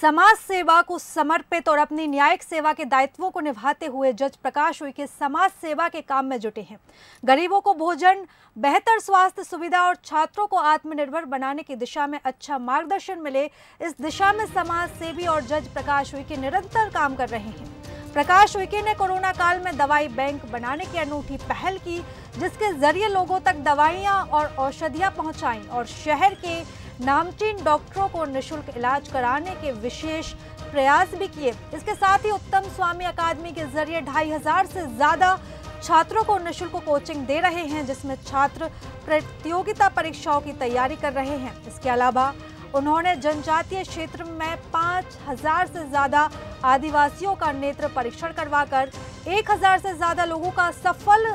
समाज सेवा को समर्पित और अपनी न्यायिक सेवा के दायित्वों को निभाते हुए जज प्रकाश उइके समाज सेवा के काम में जुटे हैं गरीबों को भोजन बेहतर स्वास्थ्य सुविधा और छात्रों को आत्मनिर्भर बनाने की दिशा में अच्छा मार्गदर्शन मिले इस दिशा में समाज सेवी और जज प्रकाश उइके निरंतर काम कर रहे हैं प्रकाश उइके ने कोरोना काल में दवाई बैंक बनाने की अनूठी पहल की जिसके जरिए लोगों तक दवाइयाँ और औषधियां पहुंचाई और शहर के नामचीन डॉक्टरों को निशुल्क इलाज कराने के विशेष प्रयास भी किए इसके साथ ही उत्तम स्वामी अकादमी के जरिए ढाई हजार से ज़्यादा छात्रों को निःशुल्क कोचिंग दे रहे हैं जिसमें छात्र प्रतियोगिता परीक्षाओं की तैयारी कर रहे हैं इसके अलावा उन्होंने जनजातीय क्षेत्र में पाँच हजार से ज़्यादा आदिवासियों का नेत्र परीक्षण करवाकर एक हजार से ज़्यादा लोगों का सफल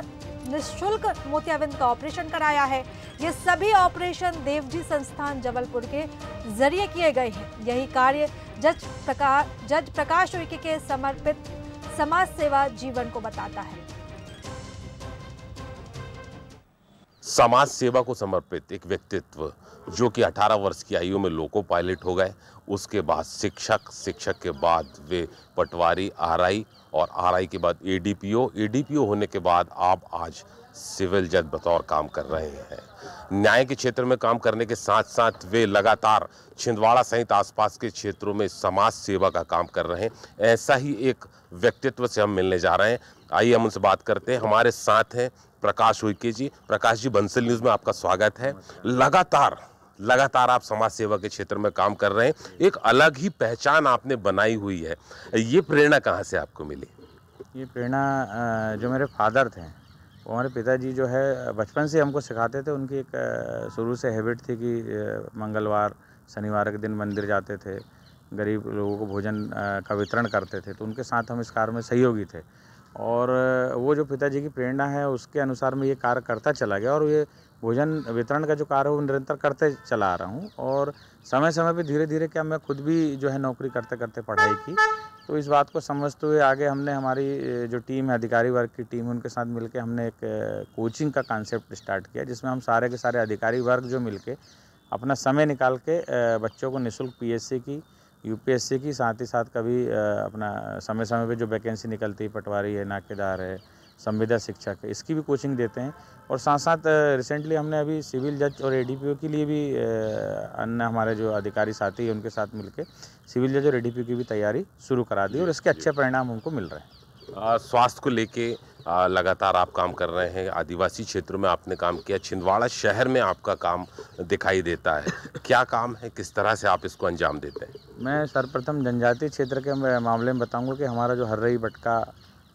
निशुल्क मोतियाबिंद का ऑपरेशन कराया है ये सभी ऑपरेशन देवजी संस्थान जबलपुर के जरिए किए गए हैं यही कार्य जज प्रकाश जज प्रकाश उइके के समर्पित समाज सेवा जीवन को बताता है समाज सेवा को समर्पित एक व्यक्तित्व जो कि 18 वर्ष की आयु में लोको पायलट हो गए उसके बाद शिक्षक शिक्षक के बाद वे पटवारी आरआई और आरआई के बाद एडीपीओ एडीपीओ होने के बाद आप आज सिविल जज बतौर काम कर रहे हैं न्याय के क्षेत्र में काम करने के साथ साथ वे लगातार छिंदवाड़ा सहित आसपास के क्षेत्रों में समाज सेवा का काम कर रहे हैं ऐसा ही एक व्यक्तित्व से हम मिलने जा रहे हैं आइए हम उनसे बात करते हैं हमारे साथ हैं प्रकाश उइके जी प्रकाश जी बंसल न्यूज़ में आपका स्वागत है लगातार लगातार आप समाज सेवा के क्षेत्र में काम कर रहे हैं एक अलग ही पहचान आपने बनाई हुई है ये प्रेरणा कहाँ से आपको मिली ये प्रेरणा जो मेरे फादर थे वो हमारे पिताजी जो है बचपन से हमको सिखाते थे उनकी एक शुरू से हैबिट थी कि मंगलवार शनिवार के दिन मंदिर जाते थे गरीब लोगों को भोजन का वितरण करते थे तो उनके साथ हम इस कार्य में सहयोगी थे और वो जो पिताजी की प्रेरणा है उसके अनुसार मैं ये कार्य करता चला गया और ये भोजन वितरण का जो कार्य है वो निरंतर करते चला आ रहा हूँ और समय समय पे धीरे धीरे क्या मैं खुद भी जो है नौकरी करते करते पढ़ाई की तो इस बात को समझते हुए आगे हमने हमारी जो टीम है अधिकारी वर्ग की टीम उनके साथ मिलकर हमने एक कोचिंग का कॉन्सेप्ट स्टार्ट किया जिसमें हम सारे के सारे अधिकारी वर्ग जो मिलकर अपना समय निकाल के बच्चों को निःशुल्क पी की यूपीएससी की साथ ही साथ कभी अपना समय समय पे जो वैकेंसी निकलती है पटवारी है नाकेदार है संविदा शिक्षक है इसकी भी कोचिंग देते हैं और साथ साथ रिसेंटली हमने अभी सिविल जज और ए के लिए भी अन्य हमारे जो अधिकारी साथी हैं उनके साथ मिलकर सिविल जज और ए की भी तैयारी शुरू करा दी और इसके अच्छे परिणाम हमको मिल रहे हैं स्वास्थ्य को लेके लगातार आप काम कर रहे हैं आदिवासी क्षेत्रों में आपने काम किया छिंदवाड़ा शहर में आपका काम दिखाई देता है क्या काम है किस तरह से आप इसको अंजाम देते हैं मैं सर्वप्रथम जनजातीय क्षेत्र के मामले में बताऊंगा कि हमारा जो हर्रई बटका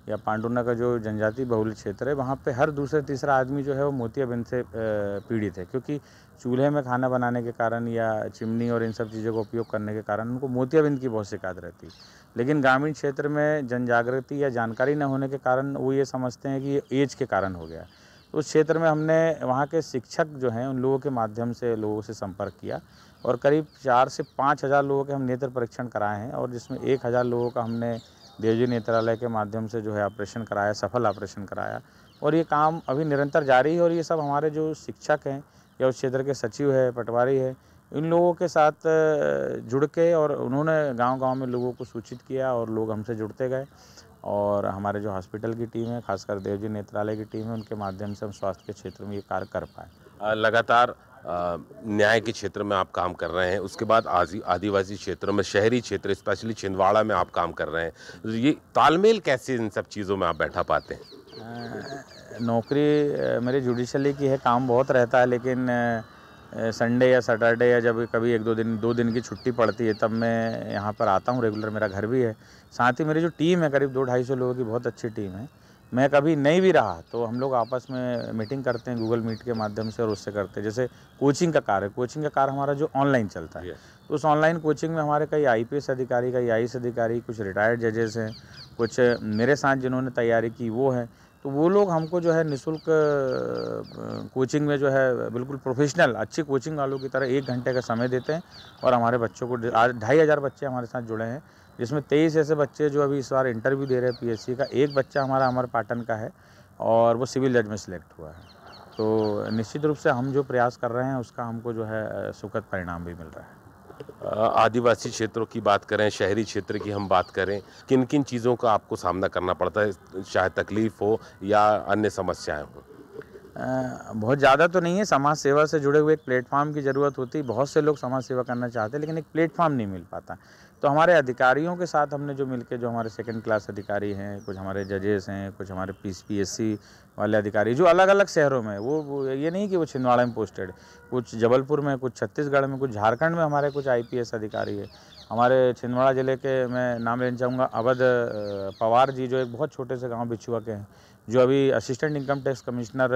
या पांडुना का जो जनजाति बहुल क्षेत्र है वहाँ पे हर दूसरे तीसरा आदमी जो है वो मोतियाबिंद से पीड़ित है क्योंकि चूल्हे में खाना बनाने के कारण या चिमनी और इन सब चीज़ों का उपयोग करने के कारण उनको मोतियाबिंद की बहुत शिकायत रहती है लेकिन ग्रामीण क्षेत्र में जनजागृति या जानकारी न होने के कारण वो ये समझते हैं कि एज के कारण हो गया तो उस क्षेत्र में हमने वहाँ के शिक्षक जो हैं उन लोगों के माध्यम से लोगों से संपर्क किया और करीब चार से पाँच हज़ार लोगों के हम नेत्र परीक्षण कराए हैं और जिसमें एक हज़ार लोगों का हमने डीएजी नेत्रालय के माध्यम से जो है ऑपरेशन कराया सफल ऑपरेशन कराया और ये काम अभी निरंतर जारी है और ये सब हमारे जो शिक्षक हैं या उस क्षेत्र के सचिव है पटवारी है इन लोगों के साथ जुड़ के और उन्होंने गांव-गांव में लोगों को सूचित किया और लोग हमसे जुड़ते गए और हमारे जो हॉस्पिटल की टीम है खासकर देवजी नेत्रालय की टीम है उनके माध्यम से हम स्वास्थ्य के क्षेत्र में ये कार्य कर पाए लगातार न्याय के क्षेत्र में आप काम कर रहे हैं उसके बाद आदिवासी क्षेत्रों में शहरी क्षेत्र स्पेशली छिंदवाड़ा में आप काम कर रहे हैं तो ये तालमेल कैसे इन सब चीज़ों में आप बैठा पाते हैं नौकरी मेरे जुडिशली की है काम बहुत रहता है लेकिन संडे या सैटरडे या जब कभी एक दो दिन दो दिन की छुट्टी पड़ती है तब मैं यहाँ पर आता हूँ रेगुलर मेरा घर भी है साथ ही मेरी जो टीम है करीब दो ढाई सौ लोगों की बहुत अच्छी टीम है मैं कभी नहीं भी रहा तो हम लोग आपस में मीटिंग करते हैं गूगल मीट के माध्यम से और उससे करते हैं जैसे कोचिंग का कार्य कोचिंग का कार्य हमारा जो ऑनलाइन चलता है तो उस ऑनलाइन कोचिंग में हमारे कई आई अधिकारी कई आई अधिकारी कुछ रिटायर्ड जजेस हैं कुछ मेरे साथ जिन्होंने तैयारी की वो हैं तो वो लोग हमको जो है निशुल्क कोचिंग में जो है बिल्कुल प्रोफेशनल अच्छी कोचिंग वालों की तरह एक घंटे का समय देते हैं और हमारे बच्चों को ढाई हज़ार बच्चे हमारे साथ जुड़े हैं जिसमें तेईस ऐसे बच्चे जो अभी इस बार इंटरव्यू दे रहे हैं पीएससी का एक बच्चा हमारा अमर पाटन का है और वो सिविल जज में सिलेक्ट हुआ है तो निश्चित रूप से हम जो प्रयास कर रहे हैं उसका हमको जो है सुखद परिणाम भी मिल रहा है आदिवासी क्षेत्रों की बात करें शहरी क्षेत्र की हम बात करें किन किन चीज़ों का आपको सामना करना पड़ता है चाहे तकलीफ़ हो या अन्य समस्याएं हों बहुत ज़्यादा तो नहीं है समाज सेवा से जुड़े हुए एक प्लेटफॉर्म की ज़रूरत होती है बहुत से लोग समाज सेवा करना चाहते हैं लेकिन एक प्लेटफॉर्म नहीं मिल पाता तो हमारे अधिकारियों के साथ हमने जो मिलके जो हमारे सेकंड क्लास अधिकारी हैं कुछ हमारे जजेस हैं कुछ हमारे पी पीएससी वाले अधिकारी जो अलग अलग शहरों में वो, वो ये नहीं कि वो छिंदवाड़ा में पोस्टेड कुछ जबलपुर में कुछ छत्तीसगढ़ में कुछ झारखंड में हमारे कुछ आई अधिकारी है हमारे छिंदवाड़ा ज़िले के मैं नाम लेना चाहूँगा अवध पवार जी जो एक बहुत छोटे से गांव बिछुआ के हैं जो अभी assistant income tax commissioner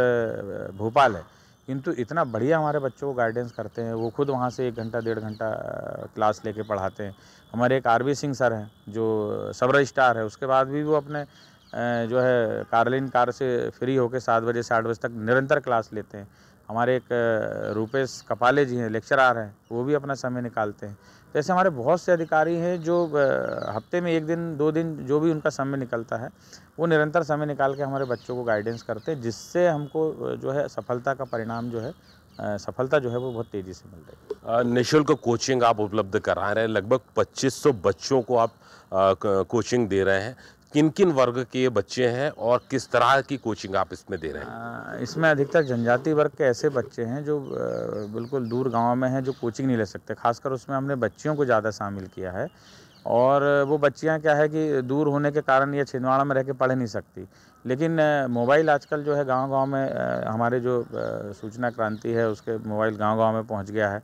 Bhopal है किंतु इतना बढ़िया हमारे बच्चों को गाइडेंस करते हैं वो खुद वहाँ से एक घंटा डेढ़ घंटा क्लास लेके पढ़ाते हैं हमारे एक आर सिंह सर हैं जो सब रजिस्टार है उसके बाद भी वो अपने जो है कारलिन कार से फ्री होकर सात बजे से आठ बजे तक निरंतर क्लास लेते हैं हमारे एक रूपेश कपाले जी हैं लेक्चरार हैं वो भी अपना समय निकालते हैं तो ऐसे हमारे बहुत से अधिकारी हैं जो हफ्ते में एक दिन दो दिन जो भी उनका समय निकलता है वो निरंतर समय निकाल के हमारे बच्चों को गाइडेंस करते हैं जिससे हमको जो है सफलता का परिणाम जो है सफलता जो है वो बहुत तेज़ी से मिल रही है निःशुल्क कोचिंग आप उपलब्ध करा रहे हैं लगभग 2500 बच्चों को आप कोचिंग दे रहे हैं किन किन वर्ग के बच्चे हैं और किस तरह की कोचिंग आप इसमें दे रहे हैं इसमें अधिकतर जनजाति वर्ग के ऐसे बच्चे हैं जो बिल्कुल दूर गाँव में हैं जो कोचिंग नहीं ले सकते खासकर उसमें हमने बच्चियों को ज़्यादा शामिल किया है और वो बच्चियाँ क्या है कि दूर होने के कारण ये छिंदवाड़ा में रह के पढ़ नहीं सकती लेकिन मोबाइल आजकल जो है गांव गांव में हमारे जो सूचना क्रांति है उसके मोबाइल गांव गांव में पहुंच गया है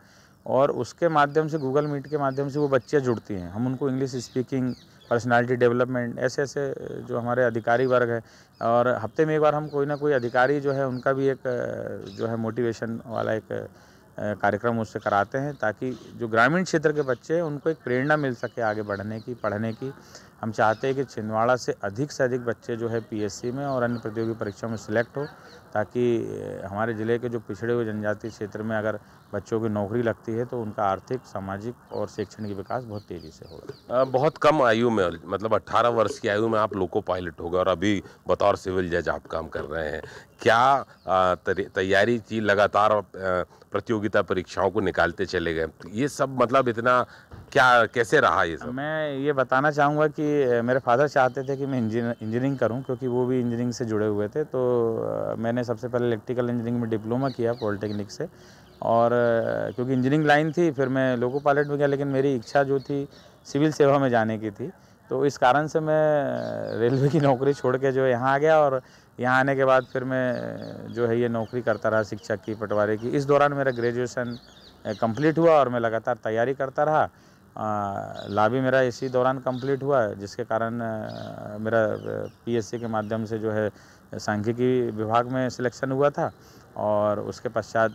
और उसके माध्यम से गूगल मीट के माध्यम से वो बच्चियाँ जुड़ती हैं हम उनको इंग्लिश स्पीकिंग पर्सनालिटी डेवलपमेंट ऐसे ऐसे जो हमारे अधिकारी वर्ग है और हफ्ते में एक बार हम कोई ना कोई अधिकारी जो है उनका भी एक जो है मोटिवेशन वाला एक कार्यक्रम उससे कराते हैं ताकि जो ग्रामीण क्षेत्र के बच्चे हैं उनको एक प्रेरणा मिल सके आगे बढ़ने की पढ़ने की हम चाहते हैं कि छिंदवाड़ा से अधिक से अधिक बच्चे जो है पीएससी में और अन्य प्रतियोगी परीक्षा में सिलेक्ट हो ताकि हमारे ज़िले के जो पिछड़े हुए जनजाति क्षेत्र में अगर बच्चों की नौकरी लगती है तो उनका आर्थिक सामाजिक और शैक्षणिक विकास बहुत तेज़ी से होगा बहुत कम आयु में मतलब 18 वर्ष की आयु में आप लोको पायलट हो गए और अभी बतौर सिविल जज आप काम कर रहे हैं क्या तैयारी की लगातार प्रतियोगिता परीक्षाओं को निकालते चले गए ये सब मतलब इतना क्या कैसे रहा ये सब मैं ये बताना चाहूँगा कि मेरे फादर चाहते थे कि मैं इंजीनियरिंग करूँ क्योंकि वो भी इंजीनियरिंग से जुड़े हुए थे तो मैंने सबसे पहले इलेक्ट्रिकल इंजीनियरिंग में डिप्लोमा किया पॉलिटेक्निक से और क्योंकि इंजीनियरिंग लाइन थी फिर मैं लोको पायलट में गया लेकिन मेरी इच्छा जो थी सिविल सेवा में जाने की थी तो इस कारण से मैं रेलवे की नौकरी छोड़ के जो यहाँ आ गया और यहाँ आने के बाद फिर मैं जो है ये नौकरी करता रहा शिक्षक की पटवारी की इस दौरान मेरा ग्रेजुएशन कंप्लीट हुआ और मैं लगातार तैयारी करता रहा लाभी मेरा इसी दौरान कंप्लीट हुआ है जिसके कारण मेरा पीएससी के माध्यम से जो है सांख्यिकी विभाग में सिलेक्शन हुआ था और उसके पश्चात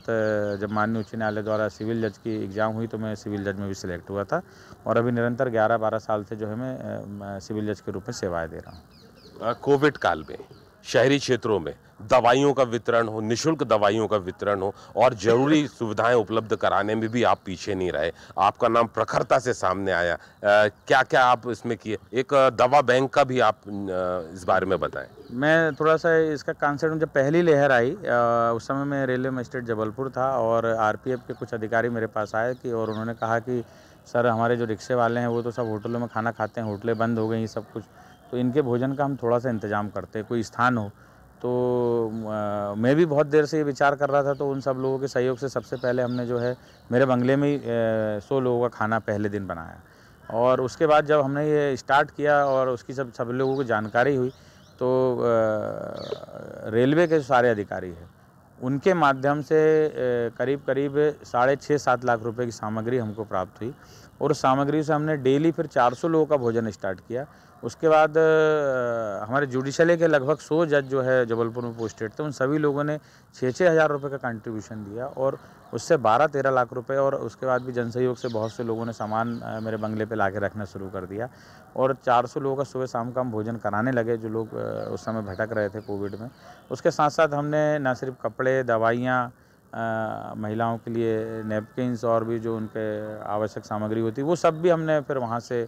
जब माननीय उच्च न्यायालय द्वारा सिविल जज की एग्ज़ाम हुई तो मैं सिविल जज में भी सिलेक्ट हुआ था और अभी निरंतर 11-12 साल से जो है मैं सिविल जज के रूप में सेवाएँ दे रहा हूँ कोविड काल में शहरी क्षेत्रों में दवाइयों का वितरण हो निशुल्क दवाइयों का वितरण हो और ज़रूरी सुविधाएं उपलब्ध कराने में भी आप पीछे नहीं रहे आपका नाम प्रखरता से सामने आया आ, क्या क्या आप इसमें किए एक दवा बैंक का भी आप इस बारे में बताएं मैं थोड़ा सा इसका कॉन्सेप्ट जब पहली लहर आई उस समय मैं रेलवे मजिस्ट्रेट जबलपुर था और आर के कुछ अधिकारी मेरे पास आए कि और उन्होंने कहा कि सर हमारे जो रिक्शे वाले हैं वो तो सब होटलों में खाना खाते हैं होटलें बंद हो गई सब कुछ तो इनके भोजन का हम थोड़ा सा इंतज़ाम करते हैं कोई स्थान हो तो मैं भी बहुत देर से ये विचार कर रहा था तो उन सब लोगों के सहयोग से सबसे पहले हमने जो है मेरे बंगले में ही सौ लोगों का खाना पहले दिन बनाया और उसके बाद जब हमने ये स्टार्ट किया और उसकी सब सब लोगों को जानकारी हुई तो रेलवे के सारे अधिकारी हैं उनके माध्यम से करीब करीब साढ़े छः सात लाख रुपए की सामग्री हमको प्राप्त हुई और सामग्री से हमने डेली फिर 400 लोगों का भोजन स्टार्ट किया उसके बाद हमारे जुडिशले के लगभग 100 जज जो है जबलपुर में पोस्टेड थे उन सभी लोगों ने छः छः हज़ार रुपये का कंट्रीब्यूशन दिया और उससे बारह तेरह लाख रुपए और उसके बाद भी जन सहयोग से बहुत से लोगों ने सामान मेरे बंगले पे ला के रखना शुरू कर दिया और 400 लोगों का सुबह शाम का हम भोजन कराने लगे जो लोग उस समय भटक रहे थे कोविड में उसके साथ साथ हमने न सिर्फ कपड़े दवाइयाँ महिलाओं के लिए नेपकिन्स और भी जो उनके आवश्यक सामग्री होती वो सब भी हमने फिर वहाँ से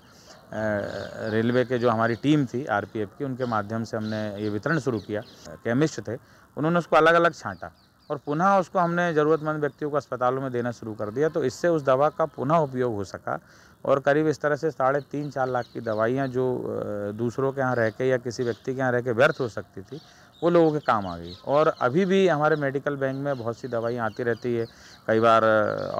रेलवे के जो हमारी टीम थी आरपीएफ की उनके माध्यम से हमने ये वितरण शुरू किया केमिस्ट थे उन्होंने उसको अलग अलग छांटा और पुनः उसको हमने ज़रूरतमंद व्यक्तियों को अस्पतालों में देना शुरू कर दिया तो इससे उस दवा का पुनः उपयोग हो सका और करीब इस तरह से साढ़े तीन चार लाख की दवाइयाँ जो दूसरों के यहाँ रह के या किसी व्यक्ति के यहाँ रह के व्यर्थ हो सकती थी वो लोगों के काम आ गई और अभी भी हमारे मेडिकल बैंक में बहुत सी दवाइयाँ आती रहती है कई बार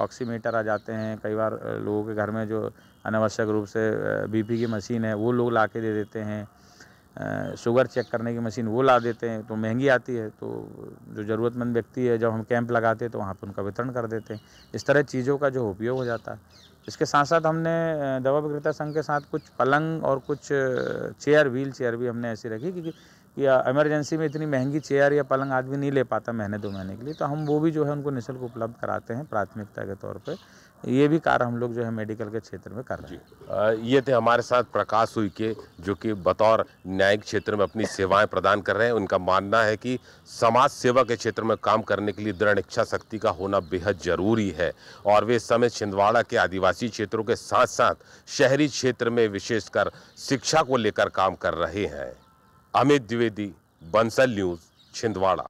ऑक्सीमीटर आ जाते हैं कई बार लोगों के घर में जो अनावश्यक रूप से बीपी की मशीन है वो लोग ला के दे देते हैं शुगर चेक करने की मशीन वो ला देते हैं तो महंगी आती है तो जो ज़रूरतमंद व्यक्ति है जब हम कैंप लगाते हैं तो वहाँ पर उनका वितरण कर देते हैं इस तरह चीज़ों का जो उपयोग हो जाता है इसके साथ साथ हमने दवा विक्रेता संघ के साथ कुछ पलंग और कुछ चेयर व्हील चेयर भी हमने ऐसी रखी क्योंकि या एमरजेंसी में इतनी महंगी चेयर या पलंग आदमी नहीं ले पाता महीने दो महीने के लिए तो हम वो भी जो है उनको निःशुल्क उपलब्ध कराते हैं प्राथमिकता के तौर पर ये भी कार्य हम लोग जो है मेडिकल के क्षेत्र में कर रहे हैं ये थे हमारे साथ प्रकाश उइके जो कि बतौर न्यायिक क्षेत्र में अपनी सेवाएं प्रदान कर रहे हैं उनका मानना है कि समाज सेवा के क्षेत्र में काम करने के लिए दृढ़ इच्छा शक्ति का होना बेहद जरूरी है और वे इस समय छिंदवाड़ा के आदिवासी क्षेत्रों के साथ साथ शहरी क्षेत्र में विशेषकर शिक्षा को लेकर काम कर रहे हैं अमित द्विवेदी बंसल न्यूज़ छिंदवाड़ा